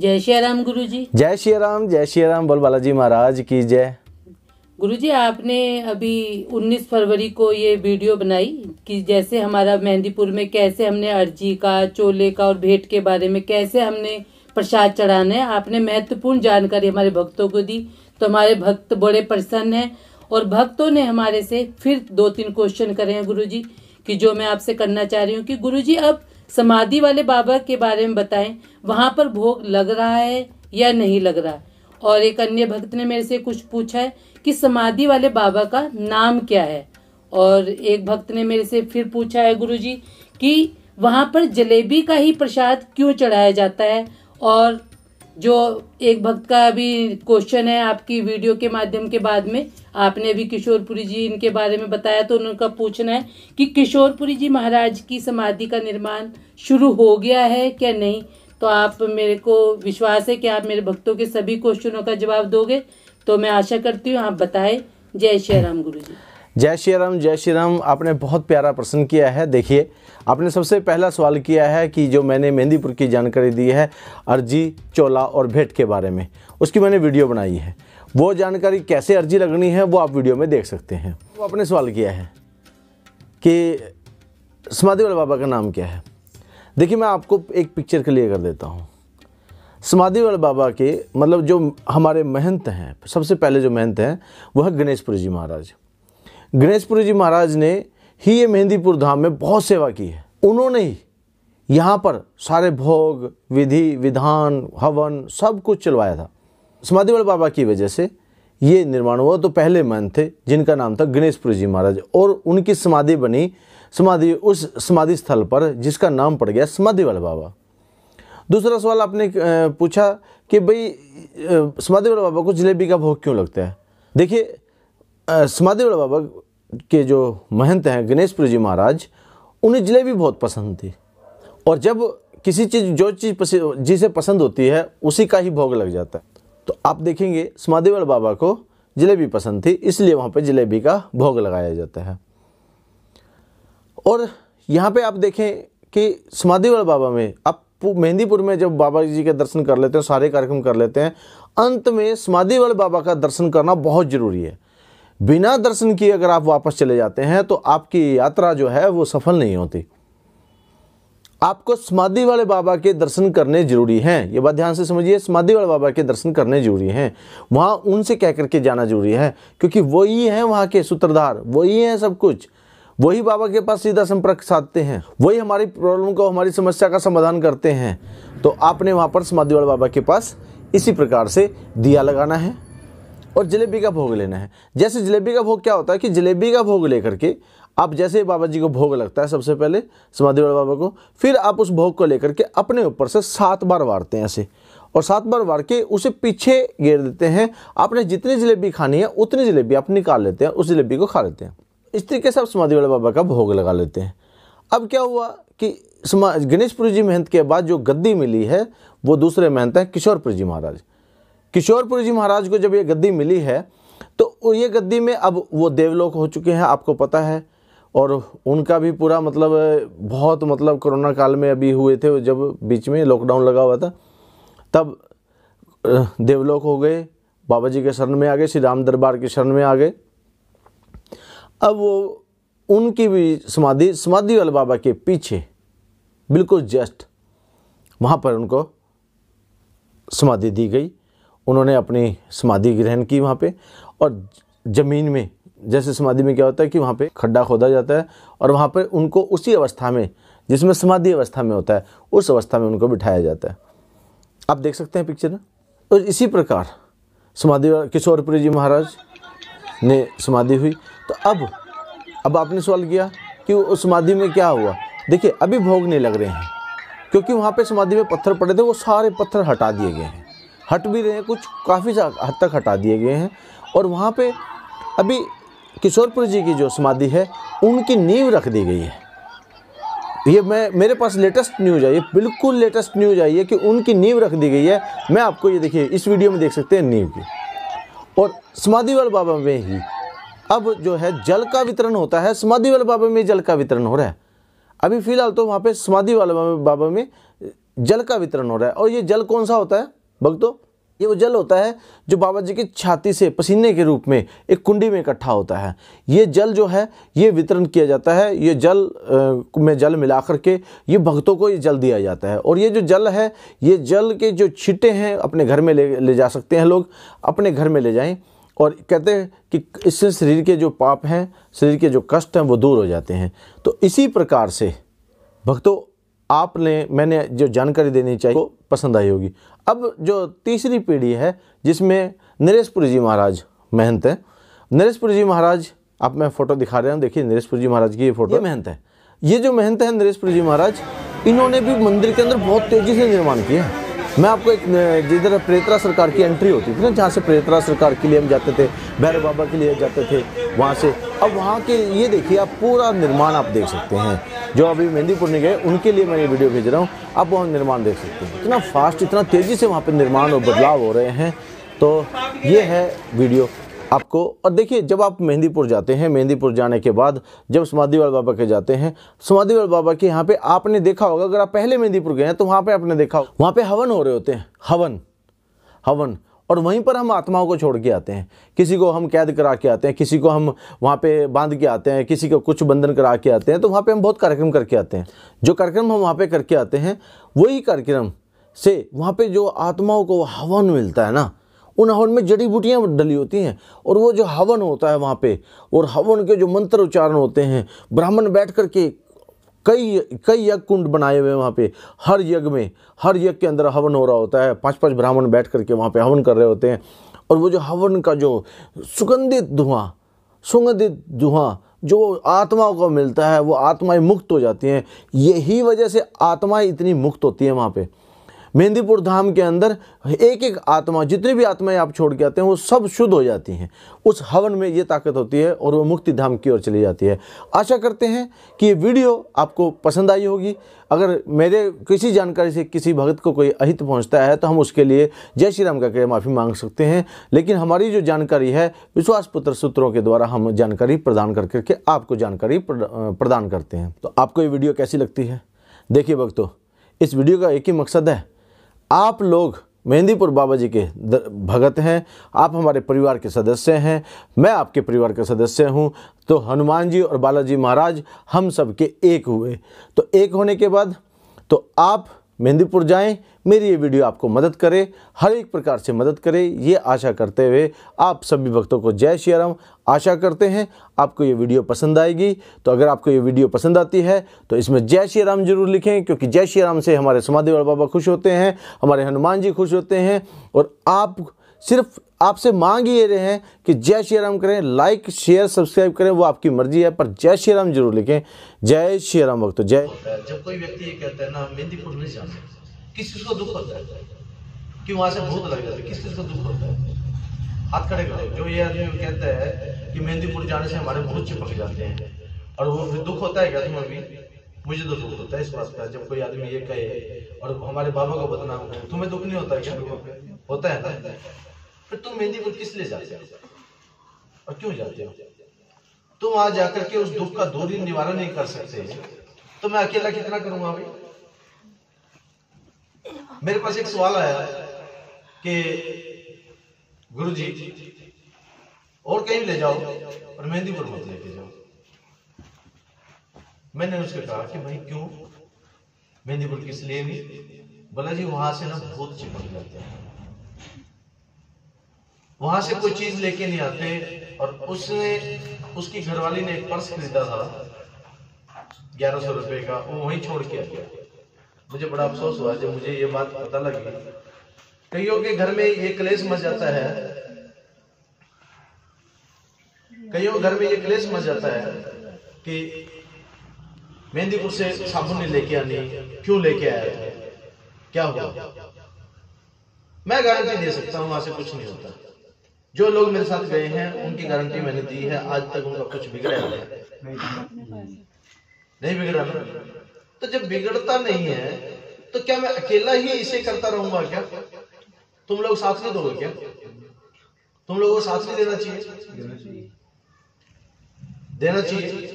जय श्री राम गुरु जी जय श्री राम जय श्री राम बोल बालाजी महाराज की जय गुरु जी आपने अभी 19 फरवरी को ये वीडियो बनाई कि जैसे हमारा मेहंदीपुर में कैसे हमने अर्जी का चोले का और भेंट के बारे में कैसे हमने प्रसाद चढ़ाना है आपने महत्वपूर्ण जानकारी हमारे भक्तों को दी तो हमारे भक्त बड़े प्रसन्न हैं और भक्तों ने हमारे से फिर दो तीन क्वेश्चन करे हैं गुरु जी कि जो मैं आपसे करना चाह रही हूँ कि गुरु जी अब समाधि वाले बाबा के बारे में बताएं वहाँ पर भोग लग रहा है या नहीं लग रहा और एक अन्य भक्त ने मेरे से कुछ पूछा है कि समाधि वाले बाबा का नाम क्या है और एक भक्त ने मेरे से फिर पूछा है गुरु जी कि वहाँ पर जलेबी का ही प्रसाद क्यों चढ़ाया जाता है और जो एक भक्त का अभी क्वेश्चन है आपकी वीडियो के माध्यम के बाद में आपने अभी किशोरपुरी जी इनके बारे में बताया तो उनका पूछना है कि किशोरपुरी जी महाराज की समाधि का निर्माण शुरू हो गया है क्या नहीं तो आप मेरे को विश्वास है कि आप मेरे भक्तों के सभी क्वेश्चनों का जवाब दोगे तो मैं आशा करती हूँ आप बताएं जय श्री राम गुरु जी जय श्री राम जय श्री राम आपने बहुत प्यारा प्रश्न किया है देखिए आपने सबसे पहला सवाल किया है कि जो मैंने मेहंदीपुर की जानकारी दी है अर्जी चोला और भेंट के बारे में उसकी मैंने वीडियो बनाई है वो जानकारी कैसे अर्जी लगनी है वो आप वीडियो में देख सकते हैं वो आपने सवाल किया है कि समाधि वाले बाबा का नाम क्या है देखिए मैं आपको एक पिक्चर क्लियर कर देता हूँ समाधि वाले बाबा के मतलब जो हमारे महंत हैं सबसे पहले जो महंत हैं वह गणेशपुर जी महाराज गणेशपुरी जी महाराज ने ही ये मेहंदीपुर धाम में बहुत सेवा की है उन्होंने ही यहाँ पर सारे भोग विधि विधान हवन सब कुछ चलवाया था समाधिवल बाबा की वजह से ये निर्माण हुआ तो पहले मन थे जिनका नाम था गणेशपुरी जी महाराज और उनकी समाधि बनी समाधि उस समाधि स्थल पर जिसका नाम पड़ गया समाधिवल बाबा दूसरा सवाल आपने पूछा कि भाई समाधिवल बाबा को जलेबी का भोग क्यों लगता है देखिए समादेवड़ा बाबा के जो महंत हैं गणेशपुर जी महाराज उन्हें जलेबी बहुत पसंद थी और जब किसी चीज़ जो चीज़ जिसे पसंद होती है उसी का ही भोग लग जाता है तो आप देखेंगे समाधिवल बाबा को जलेबी पसंद थी इसलिए वहाँ पर जलेबी का भोग लगाया जाता है और यहाँ पे आप देखें कि समाधिवल बाबा में आप मेहंदीपुर में जब बाबा जी के दर्शन कर लेते हैं सारे कार्यक्रम कर लेते हैं अंत में समाधिवल बाबा का दर्शन करना बहुत ज़रूरी है बिना दर्शन किए अगर आप वापस चले जाते हैं तो आपकी यात्रा जो है वो सफल नहीं होती आपको समाधि वाले बाबा के दर्शन करने जरूरी हैं ये बात ध्यान से समझिए समाधि वाले बाबा के दर्शन करने जरूरी हैं वहाँ उनसे कह करके जाना जरूरी है क्योंकि वही हैं वहाँ के सूत्रधार वही हैं सब कुछ वही बाबा के पास सीधा संपर्क साधते हैं वही हमारी प्रॉब्लम को हमारी समस्या का समाधान करते हैं तो आपने वहाँ पर समाधि वाले बाबा के पास इसी प्रकार से दिया लगाना है और जलेबी का भोग लेना है जैसे जलेबी का भोग क्या होता है कि जलेबी का भोग लेकर के आप जैसे ही बाबा जी को भोग लगता है सबसे पहले समाधि वाले बाबा को फिर आप उस भोग को लेकर के अपने ऊपर से सात बार वारते हैं ऐसे और सात बार वार के उसे पीछे घेर देते हैं आपने जितनी जलेबी खानी है उतनी जलेबी आप निकाल लेते हैं उस जलेबी को खा लेते हैं इस तरीके से आप समाधि वाले बाबा का भोग लगा लेते हैं अब क्या हुआ कि गणेशपुरी जी महंत के बाद जो गद्दी मिली है वो दूसरे महंत हैं किशोरपुर जी महाराज किशोरपुर जी महाराज को जब ये गद्दी मिली है तो ये गद्दी में अब वो देवलोक हो चुके हैं आपको पता है और उनका भी पूरा मतलब बहुत मतलब कोरोना काल में अभी हुए थे जब बीच में लॉकडाउन लगा हुआ था तब देवलोक हो गए बाबा जी के शरण में आ गए श्री राम दरबार के शरण में आ गए अब वो उनकी भी समाधि समाधि वाले बाबा के पीछे बिल्कुल जस्ट वहाँ पर उनको समाधि दी गई उन्होंने अपनी समाधि ग्रहण की वहाँ पे और ज़मीन में जैसे समाधि में क्या होता है कि वहाँ पे खड्डा खोदा जाता है और वहाँ पर उनको उसी अवस्था में जिसमें समाधि अवस्था में होता है उस अवस्था में उनको बिठाया जाता है आप देख सकते हैं पिक्चर और इसी प्रकार समाधि किशोरपुरी जी महाराज ने समाधि हुई तो अब अब आपने सवाल किया कि उस समाधि में क्या हुआ देखिए अभी भोग नहीं लग रहे हैं क्योंकि वहाँ पे समाधि में पत्थर पड़े थे वो सारे पत्थर हटा दिए गए हैं हट भी रहे हैं कुछ काफ़ी हद तक हटा दिए गए हैं और वहाँ पे अभी किशोरपुर जी की जो समाधि है उनकी नींव रख दी गई है ये मैं मेरे पास लेटेस्ट न्यूज आई है बिल्कुल लेटेस्ट न्यूज आई है कि उनकी नींव रख दी गई है मैं आपको ये देखिए इस वीडियो में देख सकते हैं नींव की और समाधि वाले बाबा में ही अब जो है जल का वितरण होता है समाधि वाले बाबा में जल का वितरण हो रहा है अभी फिलहाल तो वहाँ पे वाले बाबा में जल का वितरण हो रहा है और ये जल कौन सा होता है बग दो ये वो जल होता है जो बाबा जी की छाती से पसीने के रूप में एक कुंडी में इकट्ठा होता है ये जल जो है ये वितरण किया जाता है ये जल में जल मिला कर के ये भक्तों को ये जल दिया जाता है और ये जो जल है ये जल के जो छिटे हैं अपने घर में ले ले जा सकते हैं लोग अपने घर में ले जाएं और कहते हैं कि इससे शरीर के जो पाप हैं शरीर के जो कष्ट हैं वो दूर हो जाते हैं तो इसी प्रकार से भक्तों आपने मैंने जो जानकारी देनी चाहिए वो पसंद आई होगी अब जो तीसरी पीढ़ी है जिसमें नरेशपुर जी महाराज महंत हैं नरेशपुर जी महाराज आप मैं फ़ोटो दिखा रहा हूँ देखिए नरेशपुर जी महाराज की ये फ़ोटो महंत है ये जो महंत है नरेशपुर जी महाराज इन्होंने भी मंदिर के अंदर बहुत तेज़ी से निर्माण किया है मैं आपको एक जिधर प्रेतरा सरकार की एंट्री होती थी ना जहाँ से प्रेतरा सरकार के लिए हम जाते थे भैरव बाबा के लिए जाते थे वहाँ से अब वहाँ के ये देखिए आप पूरा निर्माण आप देख सकते हैं जो अभी मेहंदीपुर में गए उनके लिए मैं ये वीडियो भेज रहा हूँ आप वहाँ निर्माण देख सकते हैं इतना फास्ट इतना तेज़ी से वहाँ पर निर्माण और बदलाव हो रहे हैं तो ये है वीडियो आपको और देखिए जब आप मेहंदीपुर जाते हैं मेहंदीपुर जाने के बाद जब समाधिवाल बाबा के जाते हैं समाधिवाल बाबा के यहाँ पे आपने देखा होगा अगर आप पहले मेहंदीपुर गए हैं तो वहाँ पे आपने देखा होगा वहाँ पे हवन हो रहे होते हैं हवन हवन और वहीं पर हम आत्माओं को छोड़ के आते हैं किसी को हम कैद करा के आते हैं किसी को हम वहाँ पे बांध के आते हैं किसी को कुछ बंधन करा के आते हैं तो वहाँ पे हम बहुत कार्यक्रम करके आते हैं जो कार्यक्रम हम वहाँ पे करके आते हैं वही कार्यक्रम से वहाँ पे जो आत्माओं को हवन मिलता है ना उन हवन में जड़ी बूटियाँ डली होती हैं और वो जो हवन होता है वहाँ पे और हवन के जो मंत्र उच्चारण होते हैं ब्राह्मण बैठ कर के कई कई यज्ञ कुंड बनाए हुए हैं वहाँ पे हर यज्ञ में हर यज्ञ के अंदर हवन हो रहा होता है पांच पांच ब्राह्मण बैठ करके वहाँ पे हवन कर रहे होते हैं और वो जो हवन का जो सुगंधित धुआं सुगंधित धुआं जो आत्माओं को मिलता है वो आत्माएं मुक्त हो जाती हैं यही वजह से आत्माएं इतनी मुक्त होती हैं वहाँ पर मेहंदीपुर धाम के अंदर एक एक आत्मा जितनी भी आत्माएं आप छोड़ के आते हैं वो सब शुद्ध हो जाती हैं उस हवन में ये ताकत होती है और वो मुक्ति धाम की ओर चली जाती है आशा करते हैं कि ये वीडियो आपको पसंद आई होगी अगर मेरे किसी जानकारी से किसी भगत को कोई अहित पहुंचता है तो हम उसके लिए जय श्री राम करके माफ़ी मांग सकते हैं लेकिन हमारी जो जानकारी है विश्वास पुत्र सूत्रों के द्वारा हम जानकारी प्रदान कर करके आपको जानकारी प्रदान करते हैं तो आपको ये वीडियो कैसी लगती है देखिए भक्तों इस वीडियो का एक ही मकसद है आप लोग मेहंदीपुर बाबा जी के भगत हैं आप हमारे परिवार के सदस्य हैं मैं आपके परिवार का सदस्य हूं तो हनुमान जी और बालाजी महाराज हम सब के एक हुए तो एक होने के बाद तो आप मेहंदीपुर जाएं मेरी ये वीडियो आपको मदद करे हर एक प्रकार से मदद करे ये आशा करते हुए आप सभी भक्तों को जय श्री राम आशा करते हैं आपको ये वीडियो पसंद आएगी तो अगर आपको ये वीडियो पसंद आती है तो इसमें जय श्री राम जरूर लिखें क्योंकि जय श्री राम से हमारे समाधि बाबा खुश होते हैं हमारे हनुमान जी खुश होते हैं और आप सिर्फ आपसे मांग ये रहे हैं कि जय श्री राम करें लाइक शेयर सब्सक्राइब करें वो आपकी मर्जी है पर जय श्री राम जरूर लिखें जय श्री राम भक्त जय जब कोई व्यक्ति ये कहता है ना मेहंदी फूट नहीं जा किस चीज़ को दुख होता है कि वहाँ से भूत लग जाते किस चीज़ को दुख होता है हाथ खड़े करो जो ये आदमी कहता है कि मेहंदी फूट जाने से हमारे भूत चिपक जाते हैं और वो दुख होता है क्या तुम अभी मुझे तो दुख होता है इस बात का जब कोई आदमी ये कहे और हमारे बाबा को बदनाम तुम्हें दुख नहीं होता क्या होता है ना तो तुम मेहंदीपुर किस लिए जाते हो और क्यों जाते हो तुम वहां जाकर के उस दुख का दो दिन निवारण नहीं कर सकते तो मैं अकेला कितना करूंगा भाई मेरे पास एक सवाल आया कि गुरु जी और कहीं ले जाओ और मेहंदीपुर मत लेके जाओ मैंने उसके कहा कि भाई क्यों मेहंदीपुर किस लिए भी बोला जी वहां से ना बहुत चिपक जाते हैं वहां से कोई चीज लेके नहीं आते और उसने उसकी घरवाली ने एक पर्स खरीदा था ग्यारह सौ रुपए का वो वहीं छोड़ के आ गया मुझे बड़ा अफसोस हुआ जब मुझे ये बात पता लगी कईयों के घर में ये क्लेश मच जाता है कईयों घर में ये क्लेश मच जाता है कि मेहंदीपुर से साबुन नहीं लेके आनी क्यों लेके आया क्या हुआ मैं गारंटी दे सकता हूं वहां से कुछ नहीं होता जो लोग मेरे साथ गए हैं उनकी गारंटी मैंने दी है आज तक उनका कुछ बिगड़ा नहीं नहीं बिगड़ा ना तो जब बिगड़ता नहीं है तो क्या मैं अकेला ही इसे करता रहूंगा क्या तुम लोग साथ नहीं दोगे क्या तुम लोगों को साथ नहीं देना चाहिए देना चाहिए